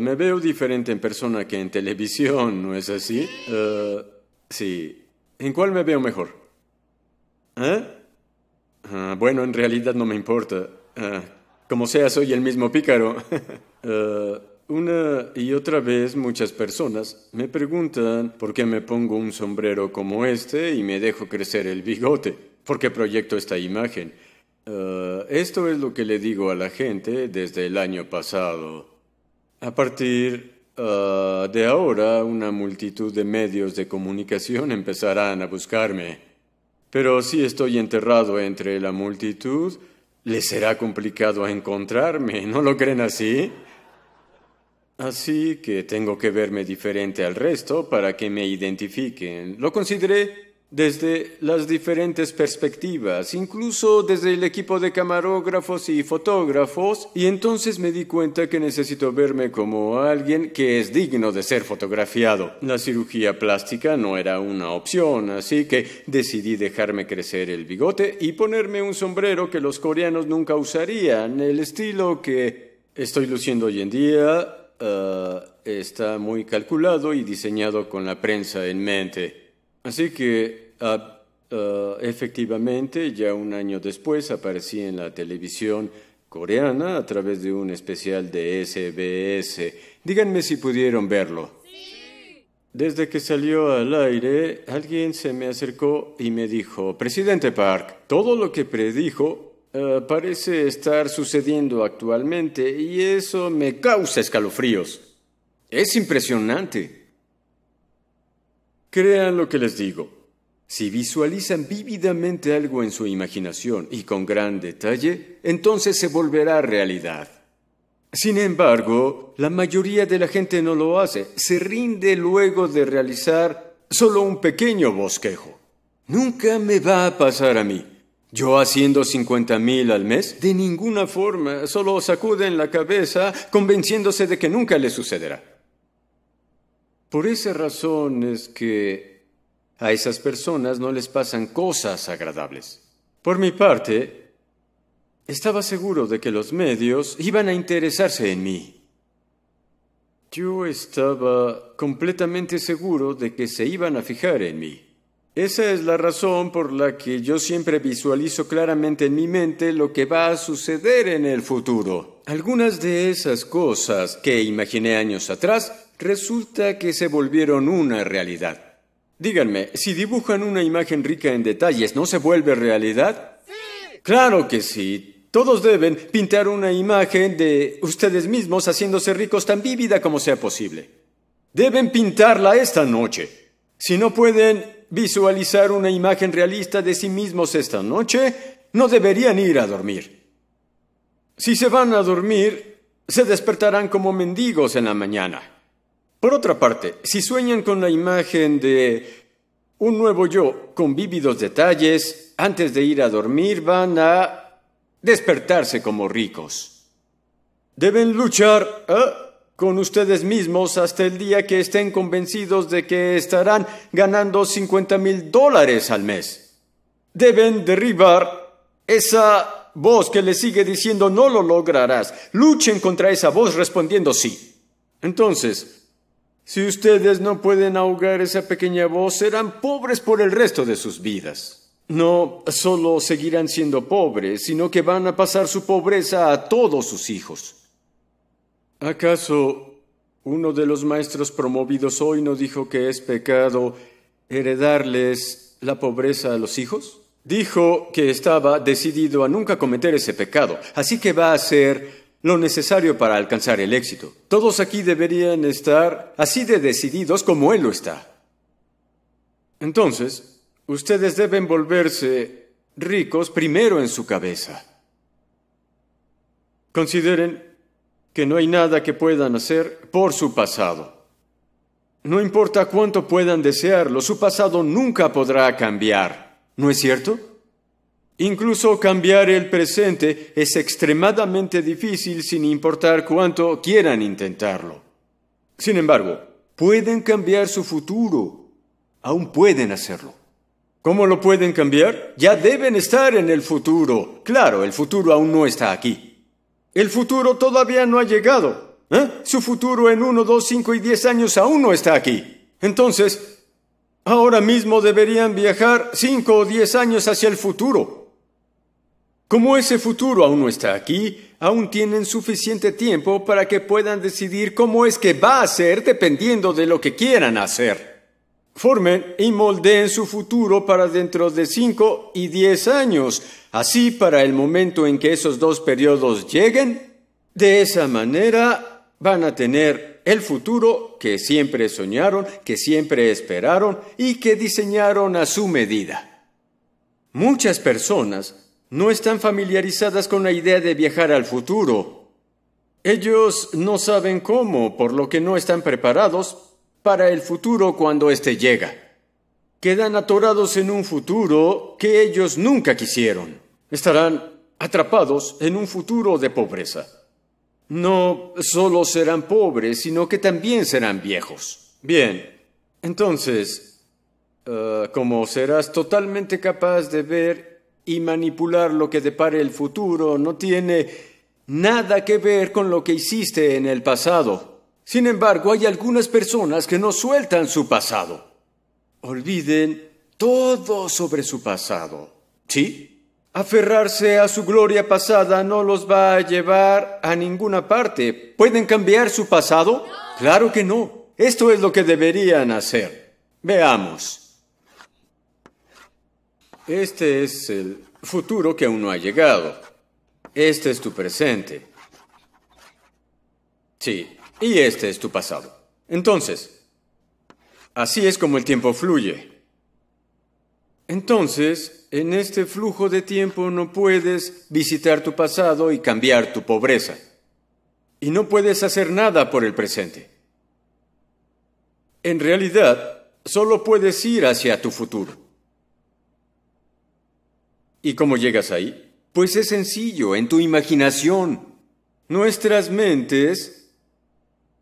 me veo diferente en persona que en televisión, ¿no es así? Eh, sí. ¿En cuál me veo mejor? ¿Eh? Ah, bueno, en realidad no me importa. Ah, como sea, soy el mismo pícaro. Eh, una y otra vez muchas personas me preguntan por qué me pongo un sombrero como este y me dejo crecer el bigote. ¿Por qué proyecto esta imagen? Eh, esto es lo que le digo a la gente desde el año pasado. A partir uh, de ahora, una multitud de medios de comunicación empezarán a buscarme. Pero si estoy enterrado entre la multitud, les será complicado encontrarme, ¿no lo creen así? Así que tengo que verme diferente al resto para que me identifiquen. Lo consideré desde las diferentes perspectivas, incluso desde el equipo de camarógrafos y fotógrafos, y entonces me di cuenta que necesito verme como alguien que es digno de ser fotografiado. La cirugía plástica no era una opción, así que decidí dejarme crecer el bigote y ponerme un sombrero que los coreanos nunca usarían, el estilo que estoy luciendo hoy en día. Eh, está muy calculado y diseñado con la prensa en mente. Así que Ah, ah, efectivamente, ya un año después aparecí en la televisión coreana a través de un especial de SBS. Díganme si pudieron verlo. Desde que salió al aire, alguien se me acercó y me dijo, Presidente Park, todo lo que predijo ah, parece estar sucediendo actualmente y eso me causa escalofríos. Es impresionante. Crean lo que les digo. Si visualizan vívidamente algo en su imaginación y con gran detalle, entonces se volverá realidad. Sin embargo, la mayoría de la gente no lo hace, se rinde luego de realizar solo un pequeño bosquejo. Nunca me va a pasar a mí. Yo haciendo cincuenta mil al mes, de ninguna forma, solo sacuden la cabeza convenciéndose de que nunca le sucederá. Por esa razón es que a esas personas no les pasan cosas agradables. Por mi parte, estaba seguro de que los medios iban a interesarse en mí. Yo estaba completamente seguro de que se iban a fijar en mí. Esa es la razón por la que yo siempre visualizo claramente en mi mente lo que va a suceder en el futuro. Algunas de esas cosas que imaginé años atrás resulta que se volvieron una realidad. Díganme, si dibujan una imagen rica en detalles, ¿no se vuelve realidad? Sí. Claro que sí. Todos deben pintar una imagen de ustedes mismos haciéndose ricos tan vívida como sea posible. Deben pintarla esta noche. Si no pueden visualizar una imagen realista de sí mismos esta noche, no deberían ir a dormir. Si se van a dormir, se despertarán como mendigos en la mañana. Por otra parte, si sueñan con la imagen de un nuevo yo con vívidos detalles, antes de ir a dormir van a despertarse como ricos. Deben luchar ¿eh? con ustedes mismos hasta el día que estén convencidos de que estarán ganando 50 mil dólares al mes. Deben derribar esa voz que les sigue diciendo no lo lograrás. Luchen contra esa voz respondiendo sí. Entonces, si ustedes no pueden ahogar esa pequeña voz, serán pobres por el resto de sus vidas. No solo seguirán siendo pobres, sino que van a pasar su pobreza a todos sus hijos. ¿Acaso uno de los maestros promovidos hoy no dijo que es pecado heredarles la pobreza a los hijos? Dijo que estaba decidido a nunca cometer ese pecado, así que va a ser lo necesario para alcanzar el éxito. Todos aquí deberían estar así de decididos como Él lo está. Entonces, ustedes deben volverse ricos primero en su cabeza. Consideren que no hay nada que puedan hacer por su pasado. No importa cuánto puedan desearlo, su pasado nunca podrá cambiar. ¿No es cierto? Incluso cambiar el presente es extremadamente difícil sin importar cuánto quieran intentarlo. Sin embargo, pueden cambiar su futuro. Aún pueden hacerlo. ¿Cómo lo pueden cambiar? Ya deben estar en el futuro. Claro, el futuro aún no está aquí. El futuro todavía no ha llegado. ¿eh? Su futuro en uno, dos, cinco y diez años aún no está aquí. Entonces, ahora mismo deberían viajar cinco o diez años hacia el futuro. Como ese futuro aún no está aquí, aún tienen suficiente tiempo para que puedan decidir cómo es que va a ser dependiendo de lo que quieran hacer. Formen y moldeen su futuro para dentro de 5 y 10 años, así para el momento en que esos dos periodos lleguen. De esa manera van a tener el futuro que siempre soñaron, que siempre esperaron y que diseñaron a su medida. Muchas personas no están familiarizadas con la idea de viajar al futuro. Ellos no saben cómo, por lo que no están preparados para el futuro cuando éste llega. Quedan atorados en un futuro que ellos nunca quisieron. Estarán atrapados en un futuro de pobreza. No solo serán pobres, sino que también serán viejos. Bien, entonces, eh, como serás totalmente capaz de ver y manipular lo que depare el futuro no tiene nada que ver con lo que hiciste en el pasado. Sin embargo, hay algunas personas que no sueltan su pasado. Olviden todo sobre su pasado. ¿Sí? Aferrarse a su gloria pasada no los va a llevar a ninguna parte. ¿Pueden cambiar su pasado? Claro que no. Esto es lo que deberían hacer. Veamos. Este es el futuro que aún no ha llegado. Este es tu presente. Sí, y este es tu pasado. Entonces, así es como el tiempo fluye. Entonces, en este flujo de tiempo no puedes visitar tu pasado y cambiar tu pobreza. Y no puedes hacer nada por el presente. En realidad, solo puedes ir hacia tu futuro. ¿Y cómo llegas ahí? Pues es sencillo, en tu imaginación. Nuestras mentes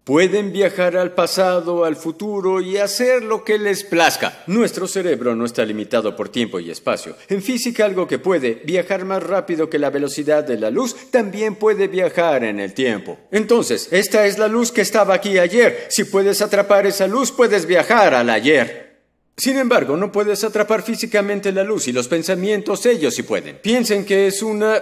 pueden viajar al pasado, al futuro y hacer lo que les plazca. Nuestro cerebro no está limitado por tiempo y espacio. En física, algo que puede viajar más rápido que la velocidad de la luz también puede viajar en el tiempo. Entonces, esta es la luz que estaba aquí ayer. Si puedes atrapar esa luz, puedes viajar al ayer. Sin embargo, no puedes atrapar físicamente la luz y los pensamientos ellos sí pueden. Piensen que es una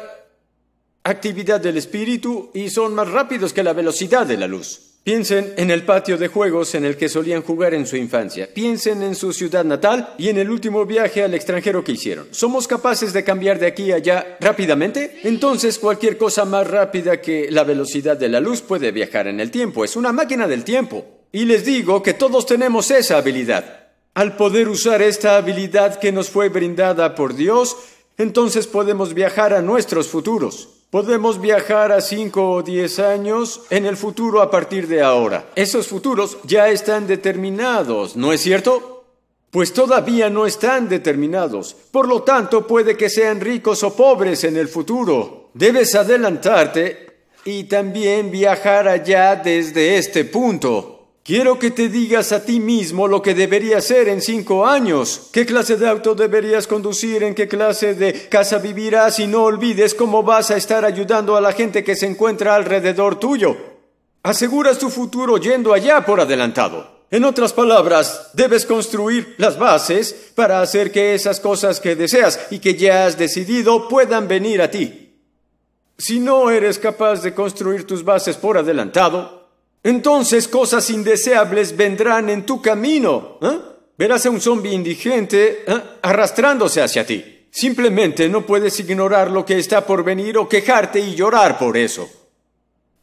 actividad del espíritu y son más rápidos que la velocidad de la luz. Piensen en el patio de juegos en el que solían jugar en su infancia. Piensen en su ciudad natal y en el último viaje al extranjero que hicieron. ¿Somos capaces de cambiar de aquí a allá rápidamente? Entonces cualquier cosa más rápida que la velocidad de la luz puede viajar en el tiempo. Es una máquina del tiempo. Y les digo que todos tenemos esa habilidad. Al poder usar esta habilidad que nos fue brindada por Dios, entonces podemos viajar a nuestros futuros. Podemos viajar a cinco o diez años en el futuro a partir de ahora. Esos futuros ya están determinados, ¿no es cierto? Pues todavía no están determinados. Por lo tanto, puede que sean ricos o pobres en el futuro. Debes adelantarte y también viajar allá desde este punto. Quiero que te digas a ti mismo lo que deberías ser en cinco años, qué clase de auto deberías conducir, en qué clase de casa vivirás y no olvides cómo vas a estar ayudando a la gente que se encuentra alrededor tuyo. Aseguras tu futuro yendo allá por adelantado. En otras palabras, debes construir las bases para hacer que esas cosas que deseas y que ya has decidido puedan venir a ti. Si no eres capaz de construir tus bases por adelantado, entonces cosas indeseables vendrán en tu camino. ¿eh? Verás a un zombie indigente ¿eh? arrastrándose hacia ti. Simplemente no puedes ignorar lo que está por venir o quejarte y llorar por eso.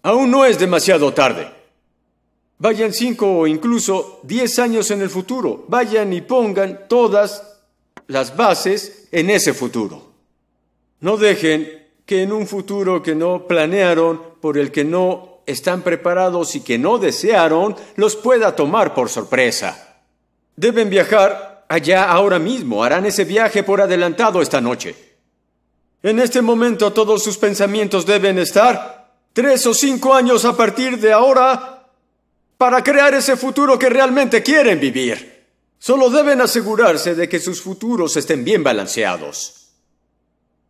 Aún no es demasiado tarde. Vayan cinco o incluso diez años en el futuro. Vayan y pongan todas las bases en ese futuro. No dejen que en un futuro que no planearon, por el que no están preparados y que no desearon los pueda tomar por sorpresa. Deben viajar allá ahora mismo, harán ese viaje por adelantado esta noche. En este momento todos sus pensamientos deben estar tres o cinco años a partir de ahora para crear ese futuro que realmente quieren vivir. Solo deben asegurarse de que sus futuros estén bien balanceados.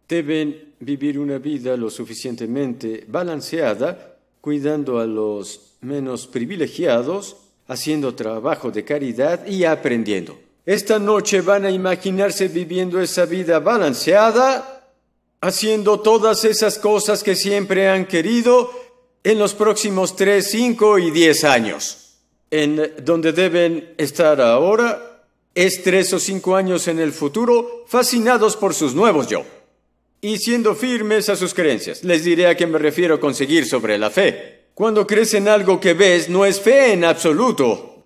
Deben vivir una vida lo suficientemente balanceada cuidando a los menos privilegiados, haciendo trabajo de caridad y aprendiendo. Esta noche van a imaginarse viviendo esa vida balanceada, haciendo todas esas cosas que siempre han querido en los próximos 3, 5 y 10 años. En donde deben estar ahora es tres o cinco años en el futuro, fascinados por sus nuevos yo y siendo firmes a sus creencias. Les diré a qué me refiero con seguir sobre la fe. Cuando crees en algo que ves, no es fe en absoluto.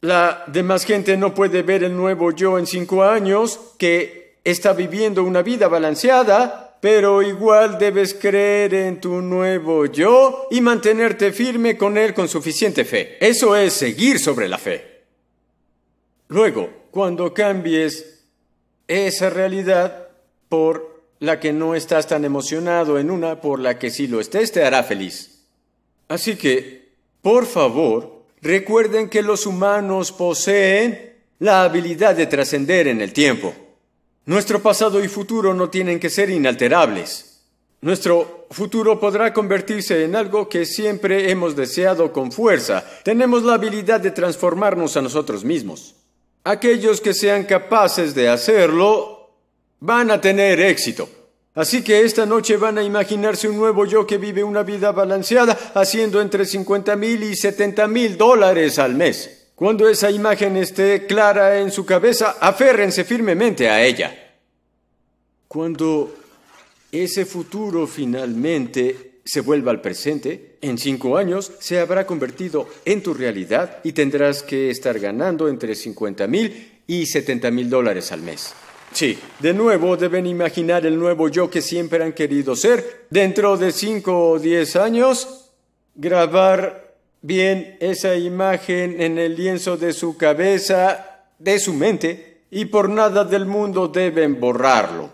La demás gente no puede ver el nuevo yo en cinco años, que está viviendo una vida balanceada, pero igual debes creer en tu nuevo yo y mantenerte firme con él con suficiente fe. Eso es seguir sobre la fe. Luego, cuando cambies esa realidad por la que no estás tan emocionado en una por la que sí lo estés te hará feliz. Así que, por favor, recuerden que los humanos poseen la habilidad de trascender en el tiempo. Nuestro pasado y futuro no tienen que ser inalterables. Nuestro futuro podrá convertirse en algo que siempre hemos deseado con fuerza. Tenemos la habilidad de transformarnos a nosotros mismos. Aquellos que sean capaces de hacerlo van a tener éxito. Así que esta noche van a imaginarse un nuevo yo que vive una vida balanceada haciendo entre 50 mil y 70 mil dólares al mes. Cuando esa imagen esté clara en su cabeza, aférrense firmemente a ella. Cuando ese futuro finalmente se vuelva al presente, en cinco años se habrá convertido en tu realidad y tendrás que estar ganando entre 50 mil y 70 mil dólares al mes. Sí, de nuevo deben imaginar el nuevo yo que siempre han querido ser. Dentro de cinco o diez años, grabar bien esa imagen en el lienzo de su cabeza, de su mente, y por nada del mundo deben borrarlo.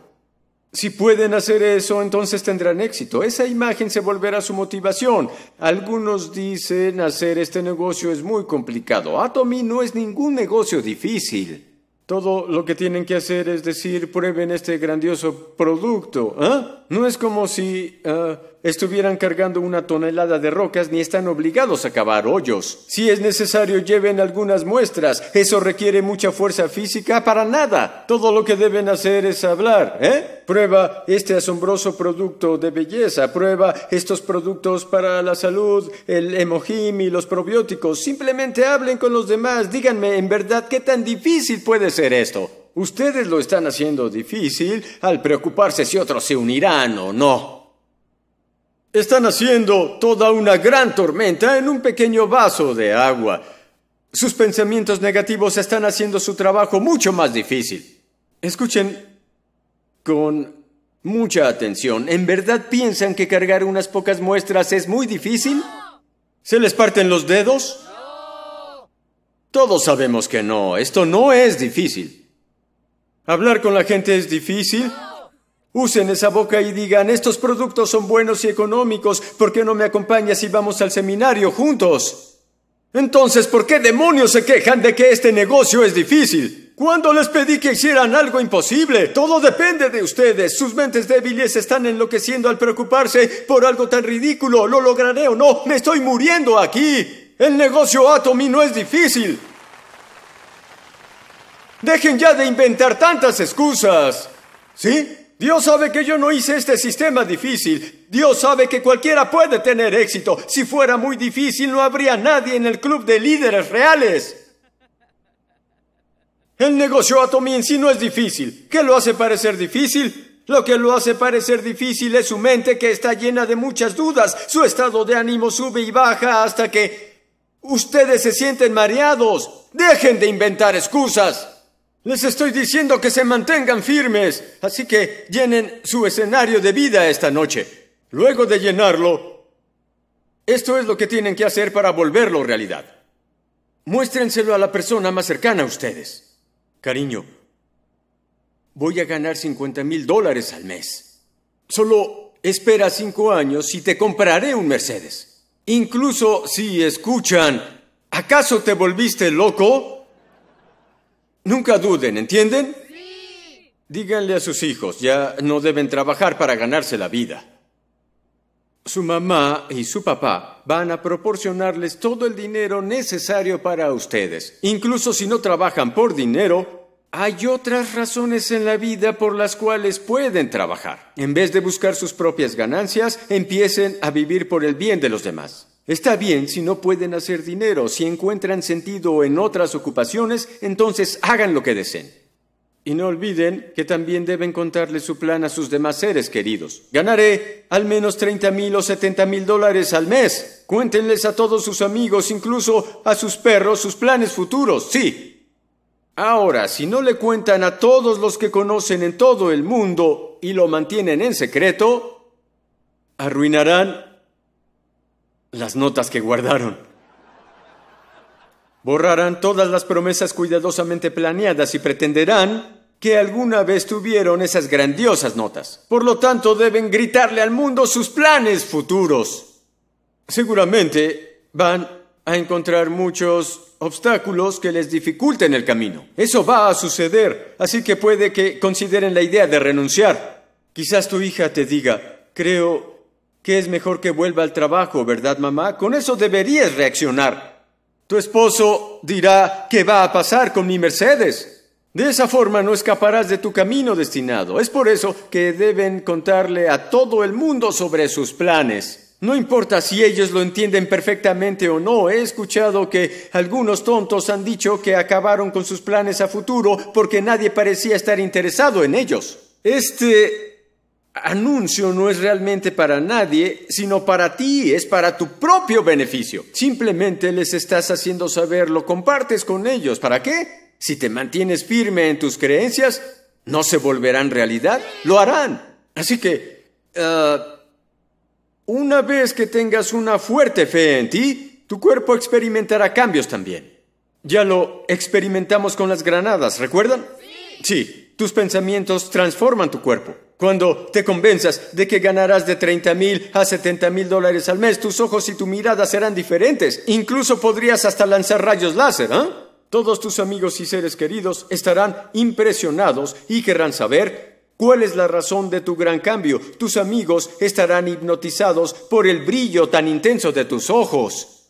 Si pueden hacer eso, entonces tendrán éxito. Esa imagen se volverá su motivación. Algunos dicen hacer este negocio es muy complicado. Atomy no es ningún negocio difícil. Todo lo que tienen que hacer es decir, prueben este grandioso producto. ¿eh? No es como si eh, estuvieran cargando una tonelada de rocas ni están obligados a cavar hoyos. Si es necesario, lleven algunas muestras. Eso requiere mucha fuerza física para nada. Todo lo que deben hacer es hablar, ¿eh? Prueba este asombroso producto de belleza. Prueba estos productos para la salud, el emojim y los probióticos. Simplemente hablen con los demás. Díganme, en verdad, ¿qué tan difícil puede ser esto? Ustedes lo están haciendo difícil al preocuparse si otros se unirán o no. Están haciendo toda una gran tormenta en un pequeño vaso de agua. Sus pensamientos negativos están haciendo su trabajo mucho más difícil. Escuchen con mucha atención. ¿En verdad piensan que cargar unas pocas muestras es muy difícil? ¿Se les parten los dedos? Todos sabemos que no, esto no es difícil. Hablar con la gente es difícil. Usen esa boca y digan, estos productos son buenos y económicos, ¿por qué no me acompañas y vamos al seminario juntos? Entonces, ¿por qué demonios se quejan de que este negocio es difícil? ¿Cuándo les pedí que hicieran algo imposible? Todo depende de ustedes. Sus mentes débiles están enloqueciendo al preocuparse por algo tan ridículo. ¿Lo lograré o no? Me estoy muriendo aquí. El negocio Atomy no es difícil. Dejen ya de inventar tantas excusas. ¿Sí? Dios sabe que yo no hice este sistema difícil. Dios sabe que cualquiera puede tener éxito. Si fuera muy difícil, no habría nadie en el club de líderes reales. El negocio Atomy en sí no es difícil. ¿Qué lo hace parecer difícil? Lo que lo hace parecer difícil es su mente que está llena de muchas dudas. Su estado de ánimo sube y baja hasta que ustedes se sienten mareados. Dejen de inventar excusas. Les estoy diciendo que se mantengan firmes, así que llenen su escenario de vida esta noche. Luego de llenarlo, esto es lo que tienen que hacer para volverlo realidad. Muéstrenselo a la persona más cercana a ustedes. Cariño, voy a ganar 50 mil dólares al mes. Solo espera cinco años y te compraré un Mercedes. Incluso si escuchan, ¿acaso te volviste loco? Nunca duden, ¿entienden? Sí. Díganle a sus hijos, ya no deben trabajar para ganarse la vida. Su mamá y su papá van a proporcionarles todo el dinero necesario para ustedes. Incluso si no trabajan por dinero, hay otras razones en la vida por las cuales pueden trabajar. En vez de buscar sus propias ganancias, empiecen a vivir por el bien de los demás. Está bien si no pueden hacer dinero, si encuentran sentido en otras ocupaciones, entonces hagan lo que deseen. Y no olviden que también deben contarle su plan a sus demás seres queridos. Ganaré al menos 30 mil o 70 mil dólares al mes. Cuéntenles a todos sus amigos, incluso a sus perros, sus planes futuros, sí. Ahora, si no le cuentan a todos los que conocen en todo el mundo y lo mantienen en secreto, arruinarán las notas que guardaron. Borrarán todas las promesas cuidadosamente planeadas y pretenderán que alguna vez tuvieron esas grandiosas notas. Por lo tanto, deben gritarle al mundo sus planes futuros. Seguramente van a encontrar muchos obstáculos que les dificulten el camino. Eso va a suceder, así que puede que consideren la idea de renunciar. Quizás tu hija te diga, creo que es mejor que vuelva al trabajo, ¿verdad, mamá? Con eso deberías reaccionar. Tu esposo dirá, ¿qué va a pasar con mi Mercedes? De esa forma no escaparás de tu camino destinado. Es por eso que deben contarle a todo el mundo sobre sus planes. No importa si ellos lo entienden perfectamente o no, he escuchado que algunos tontos han dicho que acabaron con sus planes a futuro porque nadie parecía estar interesado en ellos. Este anuncio no es realmente para nadie, sino para ti, es para tu propio beneficio. Simplemente les estás haciendo saber, lo compartes con ellos. ¿Para qué? Si te mantienes firme en tus creencias, ¿no se volverán realidad? Lo harán. Así que, ah, una vez que tengas una fuerte fe en ti, tu cuerpo experimentará cambios también. Ya lo experimentamos con las granadas, ¿recuerdan? Sí. sí. Tus pensamientos transforman tu cuerpo. Cuando te convenzas de que ganarás de 30 mil a 70 mil dólares al mes, tus ojos y tu mirada serán diferentes. Incluso podrías hasta lanzar rayos láser, ¿eh? Todos tus amigos y seres queridos estarán impresionados y querrán saber cuál es la razón de tu gran cambio. Tus amigos estarán hipnotizados por el brillo tan intenso de tus ojos.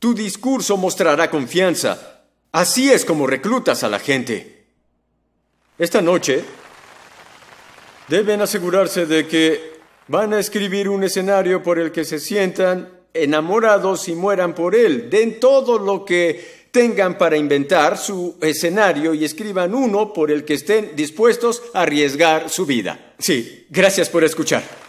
Tu discurso mostrará confianza. Así es como reclutas a la gente. Esta noche deben asegurarse de que van a escribir un escenario por el que se sientan enamorados y mueran por él. Den todo lo que tengan para inventar su escenario y escriban uno por el que estén dispuestos a arriesgar su vida. Sí, gracias por escuchar.